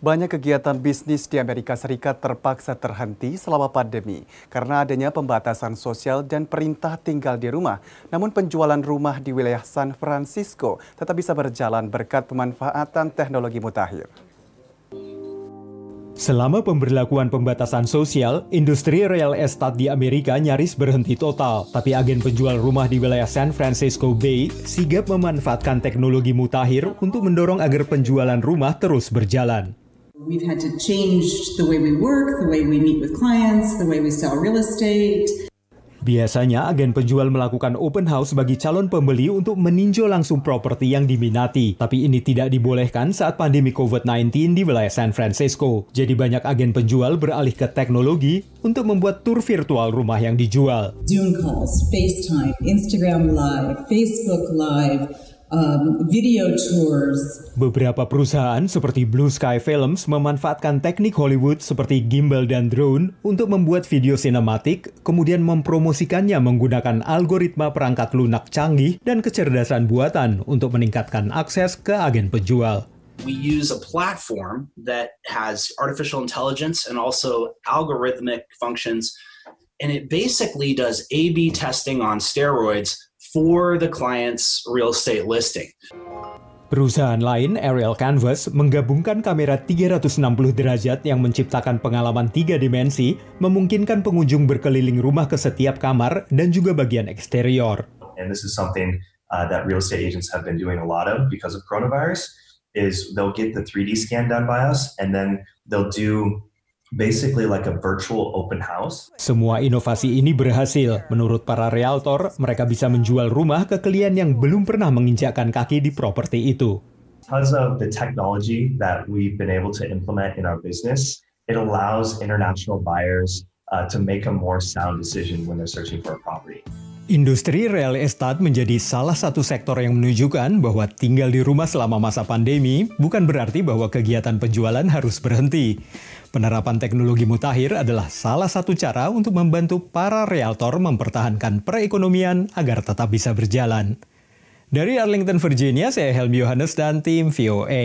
Banyak kegiatan bisnis di Amerika Serikat terpaksa terhenti selama pandemi karena adanya pembatasan sosial dan perintah tinggal di rumah. Namun penjualan rumah di wilayah San Francisco tetap bisa berjalan berkat pemanfaatan teknologi mutakhir. Selama pemberlakuan pembatasan sosial, industri real estate di Amerika nyaris berhenti total. Tapi agen penjual rumah di wilayah San Francisco Bay sigap memanfaatkan teknologi mutakhir untuk mendorong agar penjualan rumah terus berjalan. We've had to change the way we work, the way we meet with clients, the way we sell real estate. Biasanya agen penjual melakukan open house bagi calon pembeli untuk meninjau langsung properti yang diminati. Tapi ini tidak dibolehkan saat pandemi COVID-19 di wilayah San Francisco. Jadi banyak agen penjual beralih ke teknologi untuk membuat tur virtual rumah yang dijual. Zoom calls, FaceTime, Instagram Live, Facebook Live, Um, Beberapa perusahaan seperti Blue Sky Films memanfaatkan teknik Hollywood seperti gimbal dan drone untuk membuat video sinematik, kemudian mempromosikannya menggunakan algoritma perangkat lunak canggih dan kecerdasan buatan untuk meningkatkan akses ke agen penjual. We use a platform that has artificial intelligence and also algorithmic functions, and it basically does A B testing on steroids for the client's real estate listing. Perusahaan lain, Aerial Canvas, menggabungkan kamera 360 derajat yang menciptakan pengalaman tiga dimensi, memungkinkan pengunjung berkeliling rumah ke setiap kamar dan juga bagian eksterior. And this is something uh, that real estate agents have been doing a lot of because of coronavirus is they'll get the 3D scan done by us and then they'll do basically like a virtual open house. Semua inovasi ini berhasil. Menurut para realtor, mereka bisa menjual rumah ke klien yang belum pernah menginjakkan kaki di properti itu. Because of the technology that we've been able to implement in our business, it allows international buyers uh, to make a more sound decision when they're searching for a property. Industri real estate menjadi salah satu sektor yang menunjukkan bahwa tinggal di rumah selama masa pandemi bukan berarti bahwa kegiatan penjualan harus berhenti. Penerapan teknologi mutakhir adalah salah satu cara untuk membantu para realtor mempertahankan perekonomian agar tetap bisa berjalan. Dari Arlington, Virginia, saya Helmi Yohanes dan tim VOA.